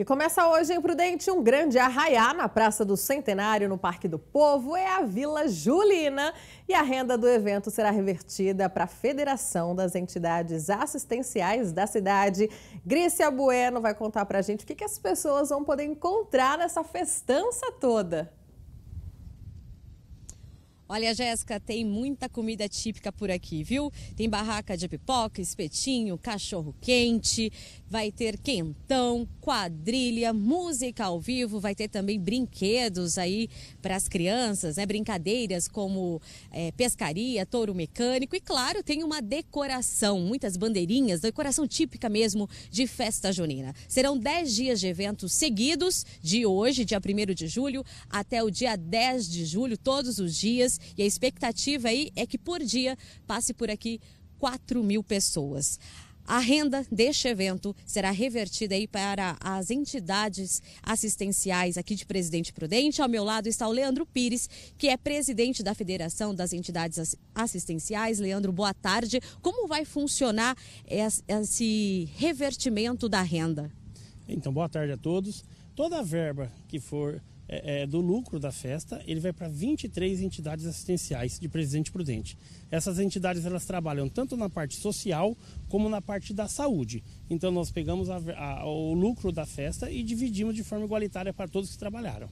E começa hoje em Prudente um grande arraiá na Praça do Centenário, no Parque do Povo, é a Vila Julina. E a renda do evento será revertida para a Federação das Entidades Assistenciais da cidade. Grícia Bueno vai contar para a gente o que, que as pessoas vão poder encontrar nessa festança toda. Olha, Jéssica, tem muita comida típica por aqui, viu? Tem barraca de pipoca, espetinho, cachorro quente, vai ter quentão, quadrilha, música ao vivo, vai ter também brinquedos aí para as crianças, né? Brincadeiras como é, pescaria, touro mecânico e, claro, tem uma decoração, muitas bandeirinhas, decoração típica mesmo de festa junina. Serão 10 dias de eventos seguidos, de hoje, dia 1 de julho, até o dia 10 de julho, todos os dias. E a expectativa aí é que por dia passe por aqui 4 mil pessoas. A renda deste evento será revertida aí para as entidades assistenciais aqui de Presidente Prudente. Ao meu lado está o Leandro Pires, que é presidente da Federação das Entidades Assistenciais. Leandro, boa tarde. Como vai funcionar esse revertimento da renda? Então, boa tarde a todos. Toda a verba que for é, é, do lucro da festa, ele vai para 23 entidades assistenciais de Presidente Prudente. Essas entidades elas trabalham tanto na parte social como na parte da saúde. Então nós pegamos a, a, o lucro da festa e dividimos de forma igualitária para todos que trabalharam.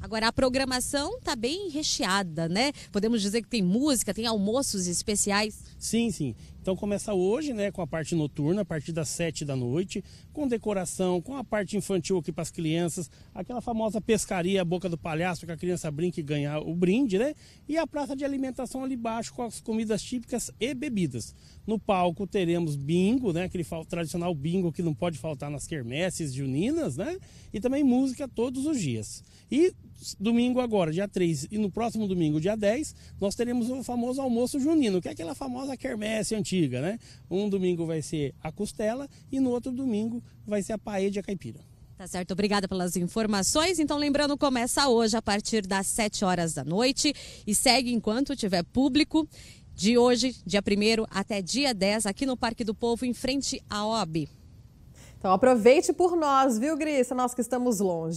Agora a programação está bem recheada, né? Podemos dizer que tem música, tem almoços especiais. Sim, sim. Então começa hoje, né, com a parte noturna, a partir das 7 da noite, com decoração, com a parte infantil aqui para as crianças, aquela famosa pescaria Boca do Palhaço, que a criança brinca e ganha o brinde, né? E a praça de alimentação ali embaixo com as comidas típicas e bebidas. No palco teremos bingo, né, aquele tradicional bingo que não pode faltar nas quermesses juninas, né? E também música todos os dias. E domingo agora, dia 3, e no próximo domingo, dia 10, nós teremos o famoso almoço junino, que é aquela famosa quermesse antiga antiga, né? Um domingo vai ser a costela e no outro domingo vai ser a paella a caipira. Tá certo, obrigada pelas informações. Então, lembrando, começa hoje a partir das 7 horas da noite e segue enquanto tiver público. De hoje, dia 1 até dia 10, aqui no Parque do Povo, em frente à OAB. Então aproveite por nós, viu, Grissa? Nós que estamos longe.